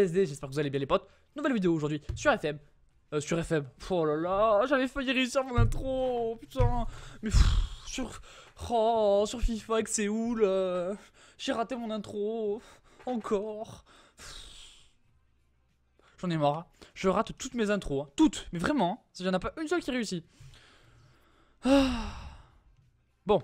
j'espère que vous allez bien les potes. Nouvelle vidéo aujourd'hui sur FM. Euh, sur FM. Oh là là, j'avais failli réussir mon intro, putain. Mais sur... Oh, sur FIFA avec où j'ai raté mon intro. Encore. J'en ai marre. Hein. Je rate toutes mes intros. Hein. Toutes, mais vraiment. Hein. Il n'y en a pas une seule qui réussit. Ah. Bon,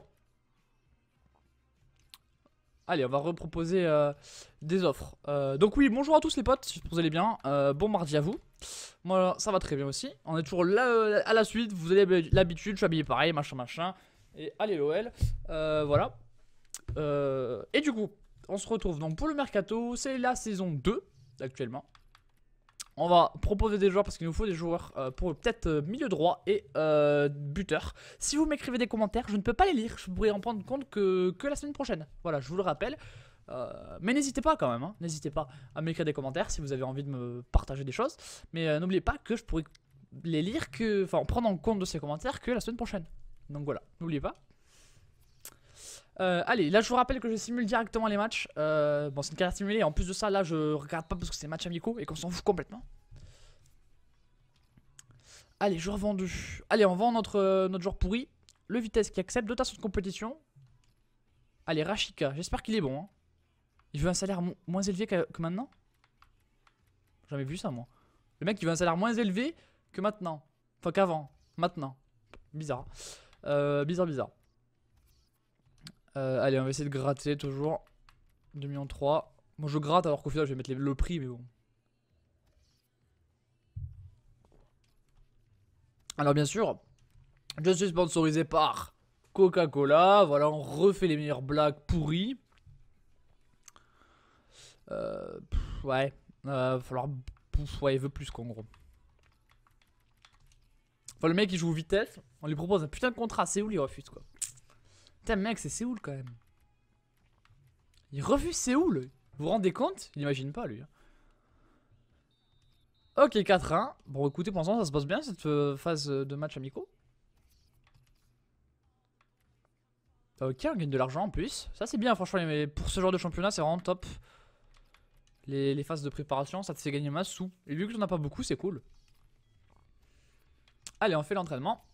Allez, on va reproposer euh, des offres. Euh, donc oui, bonjour à tous les potes, si vous allez bien. Euh, bon mardi à vous. Moi, ça va très bien aussi. On est toujours là à la suite, vous avez l'habitude, je suis habillé pareil, machin, machin. Et allez l'OL, voilà. et du coup, on se retrouve donc pour le Mercato, c'est la saison 2 actuellement. On va proposer des joueurs parce qu'il nous faut des joueurs euh, pour peut-être euh, milieu droit et euh, buteur. Si vous m'écrivez des commentaires, je ne peux pas les lire. Je pourrais en prendre compte que, la semaine prochaine. Voilà, je vous le rappelle. mais n'hésitez pas quand même, hein. n'hésitez pas à m'écrire des commentaires si vous avez envie de me partager des choses. Mais n'oubliez pas que je pourrais les lire, que, enfin prendre en compte de ces commentaires que la semaine prochaine. Donc voilà, n'oubliez pas, euh, allez, là je vous rappelle que je simule directement les matchs. Euh, bon, c'est une carrière simulée. En plus de ça, là je regarde pas parce que c'est match amico et qu'on s'en fout complètement. Allez, joueur vendu. Allez, on vend notre, euh, notre joueur pourri. Le Vitesse qui accepte dotation de compétition. Allez, Rashika. J'espère qu'il est bon. Hein. Il veut un salaire moins élevé que, que maintenant Jamais vu ça, moi. Le mec, il veut un salaire moins élevé que maintenant. Enfin, qu'avant. Maintenant. Bizarre. bizarre, bizarre. Euh, allez, on va essayer de gratter toujours. 2 millions 3. Moi, je gratte alors qu'au final, je vais mettre le prix, mais bon. Alors, bien sûr, je suis sponsorisé par Coca-Cola. Voilà, on refait les meilleures blagues pourries. Euh, ouais, euh, falloir. ouais, il veut plus qu'en gros. Enfin, le mec, il joue vitesse. On lui propose un putain de contrat. C'est où, il refuse quoi. Putain, mec, c'est Séoul quand même. Il refuse Séoul. Vous vous rendez compte Il n'imagine pas, lui. Hein. Ok, 4-1. Bon, écoutez, pour l'instant, ça se passe bien, cette euh, phase de match amicaux. Ah, ok, on gagne de l'argent en plus. Ça, c'est bien, franchement. Mais pour ce genre de championnat, c'est vraiment top. Les, phases de préparation, ça te fait gagner ma sous. Et vu que j'en as pas beaucoup, c'est cool. Allez, on fait l'entraînement.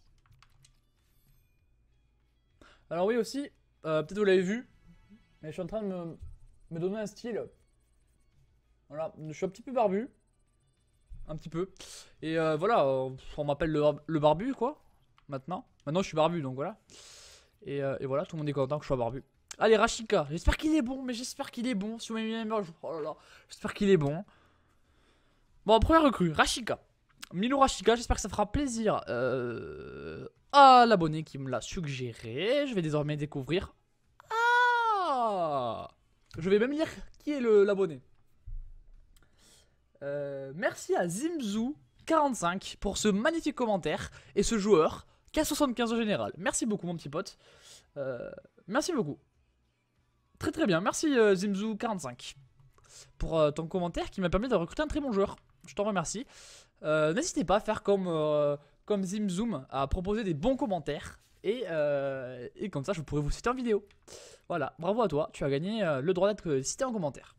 Alors oui aussi, euh, peut-être vous l'avez vu, mais je suis en train de me, donner un style. Voilà, je suis un petit peu barbu. Un petit peu. Et euh, voilà, euh, on m'appelle le, barbu quoi, maintenant. Maintenant je suis barbu donc voilà. Et, voilà, tout le monde est content que je sois barbu. Allez Rashika, j'espère qu'il est bon, mais j'espère qu'il est bon. Si vous m'aimez oh là là, j'espère qu'il est bon. Bon, première recrue, Rashika. Milo Rashika, j'espère que ça fera plaisir euh, ah, l'abonné qui me l'a suggéré. Je vais désormais découvrir. Ah Je vais même lire qui est l'abonné. Euh, merci à Zimzu45 pour ce magnifique commentaire et ce joueur k 75 en général. Merci beaucoup, mon petit pote. Euh, merci beaucoup. Très très bien. Merci euh, zimzou Zimzu45 pour ton commentaire qui m'a permis de recruter un très bon joueur. Je t'en remercie. N'hésitez pas à faire comme comme Zimzoom, a proposé des bons commentaires. Euh, et, comme ça, je pourrais vous citer en vidéo. Voilà, bravo à toi, tu as gagné euh, le droit d'être cité en commentaire.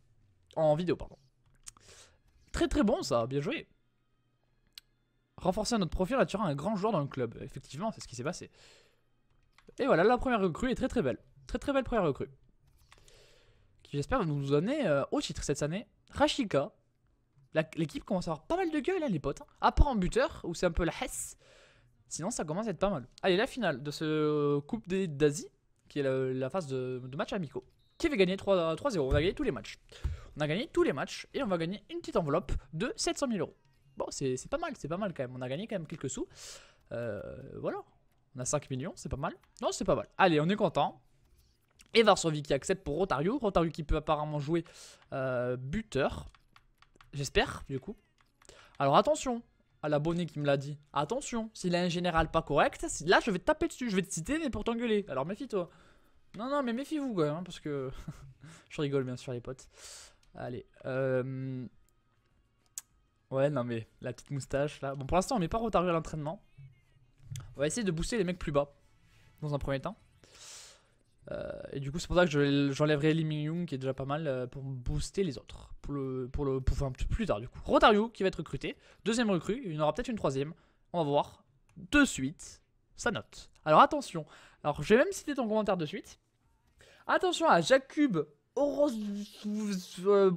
En vidéo, pardon. Très très bon ça, bien joué. Renforcer notre profil attirant un grand joueur dans le club. Effectivement, c'est ce qui s'est passé. Et voilà, la première recrue est très très belle. Très très belle première recrue. Qui j'espère nous donner euh, au titre cette année. Rashika, L'équipe commence à avoir pas mal de gueule, là, hein, les potes. Hein. À part en buteur, où c'est un peu la hesse. Sinon, ça commence à être pas mal. Allez, la finale de ce Coupe d'Asie, qui est la, phase de, match amicaux. Qui avait gagné 3-0. On a gagné tous les matchs. On a gagné tous les matchs et on va gagner une petite enveloppe de 700 000 euros. Bon, c'est pas mal, c'est pas mal quand même. On a gagné quand même quelques sous. Euh, voilà. On a 5 millions, c'est pas mal. Non, c'est pas mal. Allez, on est content. Et Varsovie qui accepte pour Rotario. Rotario qui peut apparemment jouer euh, buteur. J'espère, du coup. Alors attention à l'abonné qui me l'a dit. Attention, s'il a un général pas correct, là je vais te taper dessus, je vais te citer mais pour t'engueuler. Alors méfie-toi. Non, non, mais méfie vous quand même hein, parce que... je rigole, bien sûr, les potes. Allez, euh... Ouais, non, mais la petite moustache, là... Bon, pour l'instant, on met pas retardé à l'entraînement. On va essayer de booster les mecs plus bas, dans un premier temps. Euh, et du coup, c'est pour ça que j'enlèverai je, Lee young qui est déjà pas mal, euh, pour booster les autres. Pour le, pour le, pour, peu plus tard, du coup. Rotario, qui va être recruté. Deuxième recrue, il y en aura peut-être une troisième. On va voir. De suite, ça note. Alors attention. Alors, je vais même citer ton commentaire de suite. Attention à Jakub euh,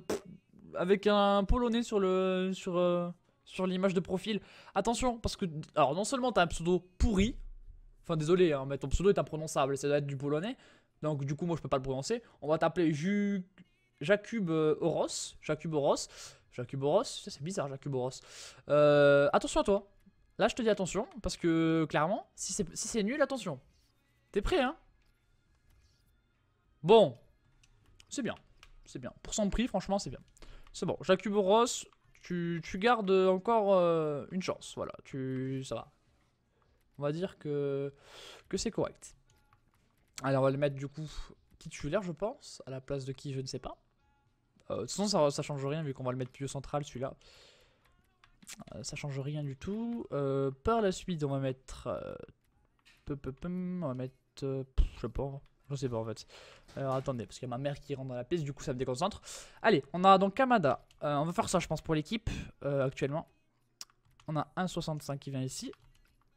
Avec un polonais sur le... Sur, sur l'image de profil. Attention, parce que... Alors, non seulement t'as un pseudo pourri, Enfin, désolé, hein, mais ton pseudo est imprononçable, ça doit être du polonais donc du coup moi je peux pas le prononcer. On va t'appeler Ju... Jacube euh, Horos, Jacube Horos, Jacube Horos, c'est bizarre Jacube Horos. Euh, attention à toi, là je te dis attention, parce que clairement, si c'est si nul, attention. T'es prêt hein Bon, c'est bien, c'est bien. Pour son prix, franchement c'est bien. C'est bon, Jacube Horos, tu, tu, gardes encore euh, une chance, voilà, tu, ça va. On va dire que, que c'est correct. Alors on va le mettre du coup qui l'air je pense, à la place de qui, je ne sais pas. Euh, de toute façon, ça, ça change rien vu qu'on va le mettre plus central celui-là. Euh, ça change rien du tout. Euh, par la suite, on va mettre. on va mettre. je sais pas. Je sais pas en fait. Alors attendez, parce qu'il y a ma mère qui rentre dans la piste, du coup ça me déconcentre. Allez, on a donc Kamada. on va faire ça, je pense, pour l'équipe actuellement. On a 1,65 qui vient ici.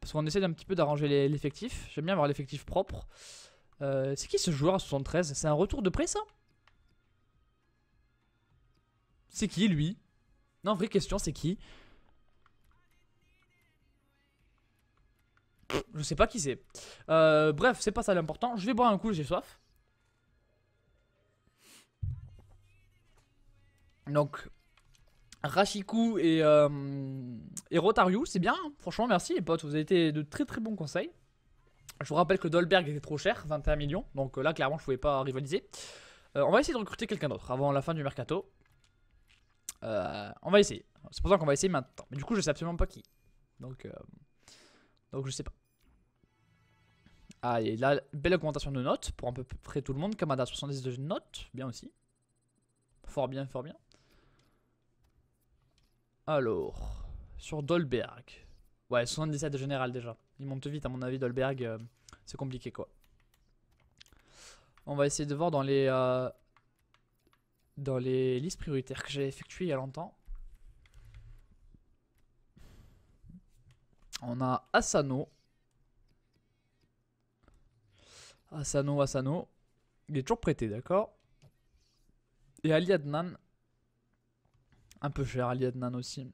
Parce qu'on essaie d'un petit peu d'arranger l'effectif. J'aime bien avoir l'effectif propre. Euh, c'est qui ce joueur à 73 C'est un retour de près, ça C'est qui, lui Non, vraie question, c'est qui Je sais pas qui c'est. Euh, bref, c'est pas ça l'important. Je vais boire un coup, j'ai soif. Donc, Rashiku et, euh, et c'est bien. Hein. Franchement, merci les potes. Vous avez été de très très bons conseils. Je vous rappelle que Dolberg était trop cher, 21 millions. Donc euh, là, clairement, je pouvais pas rivaliser. Euh, on va essayer de recruter quelqu'un d'autre avant la fin du mercato. Euh, on va essayer. C'est pour ça qu'on va essayer maintenant. Mais du coup, je sais absolument pas qui. Donc, donc je sais pas. Allez, ah, là, belle augmentation de notes pour à peu près tout le monde. Kamada, 72 notes. Bien aussi. Fort bien, fort bien. Alors, sur Dolberg. Ouais, 77 de général déjà il monte vite à mon avis Dolberg. Euh, c'est compliqué quoi. On va essayer de voir dans les, euh, dans les listes prioritaires que j'ai effectuées il y a longtemps. On a Asano. Asano, Asano. Il est toujours prêté, d'accord Et Ali Adnan. Un peu cher, Ali Adnan aussi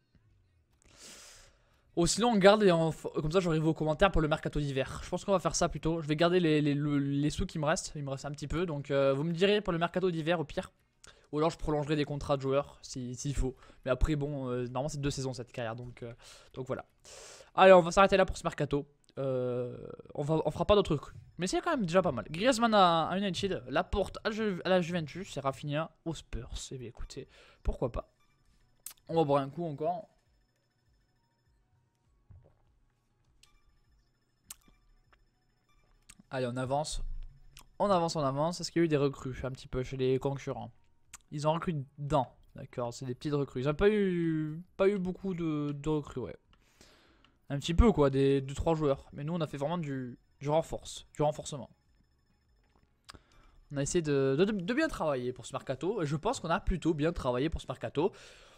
sinon on garde et comme ça j'arrive vos commentaires pour le mercato d'hiver. Je pense qu'on va faire ça plutôt. Je vais garder les, sous qui me restent. Il me reste un petit peu. Donc euh, vous me direz pour le mercato d'hiver au pire. Ou alors je prolongerai des contrats de joueurs s'il faut. Mais après bon, euh, normalement c'est deux saisons cette carrière. Euh, donc, voilà. Allez on va s'arrêter là pour ce mercato. on, va, fera pas d'autres trucs. Mais c'est quand même déjà pas mal. Griezmann à, United, la porte à, la Juventus, c'est Rafinha aux Spurs. Et eh bien écoutez, pourquoi pas. On va boire un coup encore. Allez, on avance. On avance, on avance. Est-ce qu'il y a eu des recrues un petit peu chez les concurrents Ils ont recruté dedans. D'accord, c'est des petites recrues. Ils n'ont pas eu, pas eu beaucoup de, recrues, ouais. Un petit peu, quoi, des 2-3 joueurs. Mais nous, on a fait vraiment du, renforce, du renforcement. On a essayé de, bien travailler pour ce mercato. Je pense qu'on a plutôt bien travaillé pour ce mercato.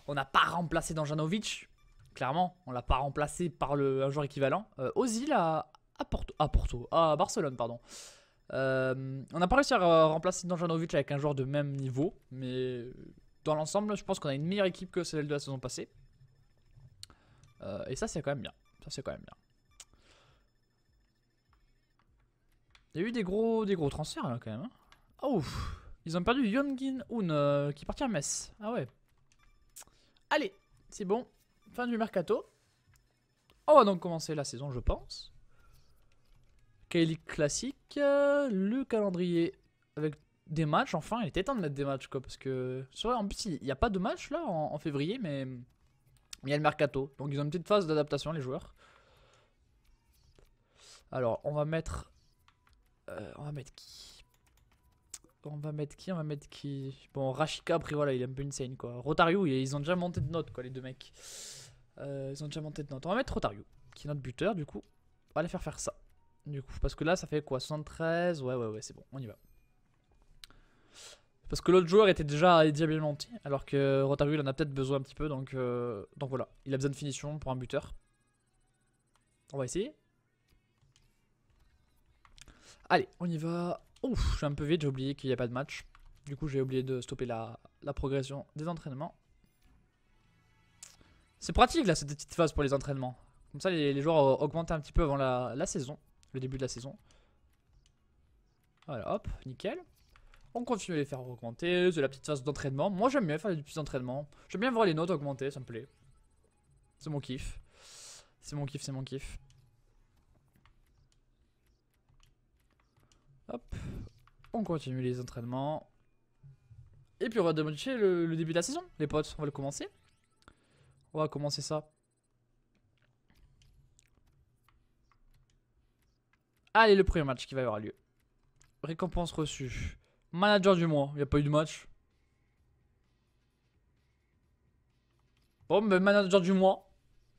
On n'a pas remplacé Danjanovic, clairement. On l'a pas remplacé par le, un joueur équivalent. Euh, Ozil a, à Porto, à Porto, à Barcelone, pardon. Euh, on n'a pas réussi à remplacer Danjanovic avec un joueur de même niveau, mais dans l'ensemble, je pense qu'on a une meilleure équipe que celle de la saison passée. Euh, et ça, c'est quand même bien. Ça, c'est quand même bien. Il y a eu des gros, des gros transferts là quand même. Oh, ils ont perdu Yongin Hoon euh, qui partit à Metz. Ah ouais. Allez, c'est bon. Fin du mercato. On va donc commencer la saison, je pense k classique, euh, le calendrier avec des matchs. Enfin, il était temps de mettre des matchs, quoi. Parce que, en plus, il n'y a pas de match là en, février, mais il y a le mercato. Donc, ils ont une petite phase d'adaptation, les joueurs. Alors, on va mettre. Euh, on va mettre qui On va mettre qui On va mettre qui Bon, Rashika, après, voilà, il est un peu insane, quoi. Rotario, ils ont déjà monté de notes, quoi, les deux mecs. Euh, ils ont déjà monté de notes. On va mettre Rotario, qui est notre buteur, du coup. On va aller faire faire ça. Du coup, parce que là, ça fait quoi 73 Ouais, ouais, ouais, c'est bon, on y va. Parce que l'autre joueur était déjà diablement petit, alors que Rotaru, il en a peut-être besoin un petit peu, donc, euh, donc voilà. Il a besoin de finition pour un buteur. On va essayer. Allez, on y va. Ouf, je suis un peu vite, j'ai oublié qu'il n'y a pas de match. Du coup, j'ai oublié de stopper la, progression des entraînements. C'est pratique là, cette petite phase pour les entraînements. Comme ça, les, joueurs augmentent un petit peu avant la saison le début de la saison. Voilà, hop, nickel. On continue à les faire augmenter, c'est la petite phase d'entraînement. Moi j'aime bien faire des petits entraînements. J'aime bien voir les notes augmenter, ça me plaît. C'est mon kiff. C'est mon kiff, c'est mon kiff. Hop, on continue les entraînements. Et puis on va demander le, le début de la saison, les potes. On va le commencer. On va commencer ça. Allez, le premier match qui va avoir lieu. Récompense reçue. Manager du mois. Il n'y a pas eu de match. Bon, mais ben, manager du mois.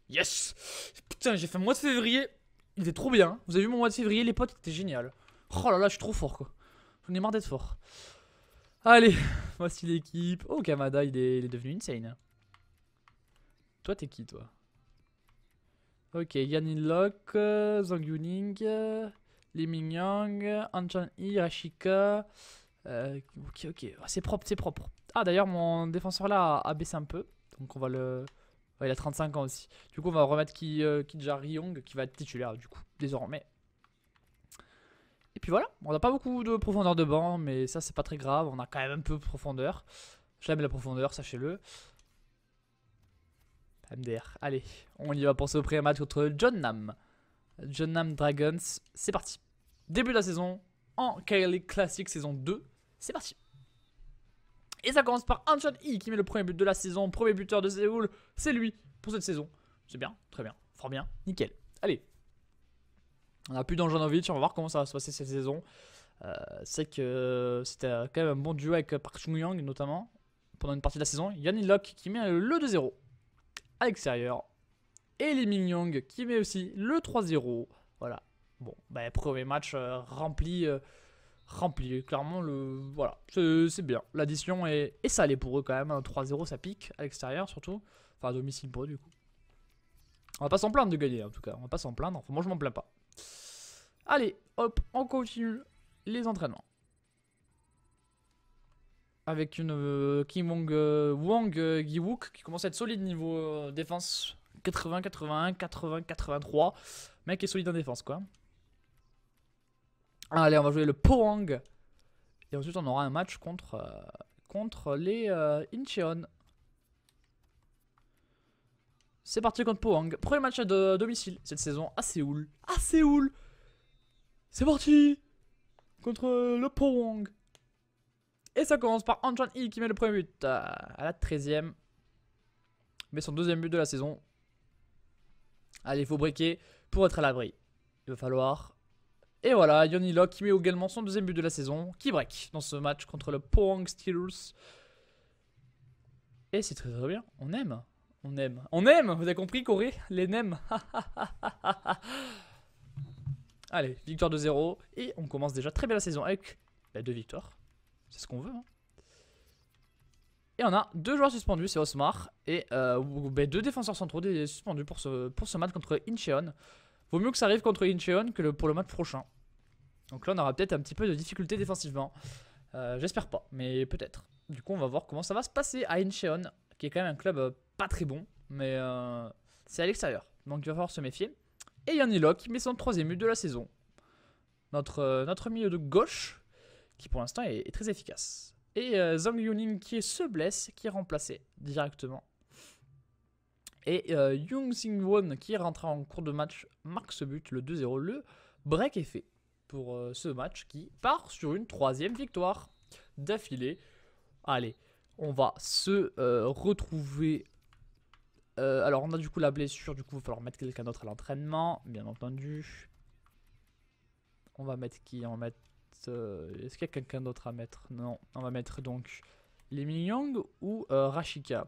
Yes Putain, j'ai fait un mois de février. Il était trop bien. Vous avez vu mon mois de février, les potes, c'était génial. Oh là là, je suis trop fort, quoi. J'en ai marre d'être fort. Allez, voici l'équipe. Oh, Kamada, il est, devenu insane. Toi, t'es qui, toi Ok, Yanin Locke, euh, Zhang euh, Lee Mingyang, Anchan Yi, euh, ok, ok. Ah, c'est propre, c'est propre. Ah, d'ailleurs, mon défenseur là a, baissé un peu. Donc, on va le. il a 35 ans aussi. Du coup, on va remettre Ki, euh, Kija Ryong qui va être titulaire, du coup, désormais. Et puis voilà, on n'a pas beaucoup de profondeur de banc, mais ça, c'est pas très grave. On a quand même un peu de profondeur. J'aime la profondeur, sachez-le. MDR. Allez, on y va pour ce premier match contre John Nam. Jeonnam Dragons. C'est parti. Début de la saison en K-League Classic saison 2. C'est parti. Et ça commence par Anshan Yi, qui met le premier but de la saison, premier buteur de Séoul. C'est lui pour cette saison. C'est bien, très bien, fort bien, nickel. Allez. On a plus d'Anjanovic, on va voir comment ça va se passer cette saison. Euh, c'est que euh, c'était euh, quand même un bon duo avec Park Chung-yang notamment pendant une partie de la saison. Yannick Locke qui met le 2-0 à l'extérieur et les Mingyong qui met aussi le 3-0. Voilà. Bon, bah, premier match euh, rempli. Euh, rempli, clairement, le... voilà, c'est bien. L'addition est, salée pour eux quand même. 3-0, hein. ça pique à l'extérieur surtout. Enfin, à domicile pour du coup. On va pas s'en plaindre de gagner en tout cas. On va pas s'en plaindre. moi je m'en plains pas. Allez, hop, on continue les entraînements. Avec une euh, Kim Wong, Wang qui commence à être solide niveau défense 80, 81, 80, 83. Mec est solide en défense, quoi. Ah, allez, on va jouer le Pohang. Et ensuite, on aura un match contre, euh, contre les euh, Incheon. C'est parti contre Pohang. Premier match à domicile cette saison à Séoul. À Séoul C'est parti Contre euh, le Pohang. Et ça commence par Anchan Yi qui met le premier but à la 13ème. Mais son deuxième but de la saison Allez, il faut breaker pour être à l'abri. Il va falloir. Et voilà, Yoni Locke qui met également son deuxième but de la saison, qui break dans ce match contre le Pohang Steelers. Et c'est très très bien, on aime. On aime. On aime Vous avez compris, Corée Les nems Allez, victoire de 0 Et on commence déjà très bien la saison avec bah, deux victoires. C'est ce qu'on veut. Hein. Et on a deux joueurs suspendus, c'est Osmar et euh, ben, deux défenseurs centraux suspendus pour ce, pour ce match contre Incheon. Vaut mieux que ça arrive contre Incheon que pour le match prochain. Donc là, on aura peut-être un petit peu de difficulté défensivement. Euh, j'espère pas, mais peut-être. Du coup, on va voir comment ça va se passer à Incheon, qui est quand même un club euh, pas très bon, mais euh, c'est à l'extérieur. Donc il va falloir se méfier. Et Yannilock qui met son troisième but de la saison. Notre, notre milieu de gauche, qui pour l'instant est très efficace. Et euh, Zhang Yuning qui se blesse, qui est remplacé directement. Et euh, Yung won qui est en cours de match marque ce but, le 2-0. Le break est fait pour euh, ce match qui part sur une troisième victoire d'affilée. Allez, on va se retrouver alors on a du coup la blessure, du coup il va falloir mettre quelqu'un d'autre à l'entraînement, bien entendu. On va mettre qui On va mettre euh, est-ce qu'il y a quelqu'un d'autre à mettre Non, on va mettre donc les Yang ou euh, Rashika.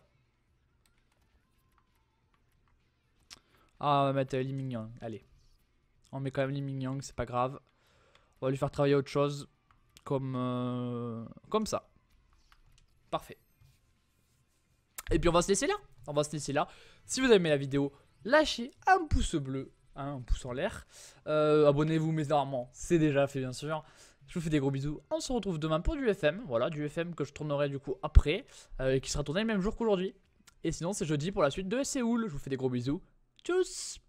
Ah, on va mettre euh, Liming Yang, allez. On met quand même Liming Yang, c'est pas grave. On va lui faire travailler autre chose, comme, comme ça. Parfait. Et puis on va se laisser là. On va se laisser là. Si vous avez aimé la vidéo, lâchez un pouce bleu, un pouce en l'air. Abonnez-vous, mais normalement, c'est déjà fait, bien sûr. Je vous fais des gros bisous. On se retrouve demain pour du FM. Voilà, du FM que je tournerai du coup après. Euh, et qui sera tourné le même jour qu'aujourd'hui. Et sinon, c'est jeudi pour la suite de Séoul. Je vous fais des gros bisous. Tchuss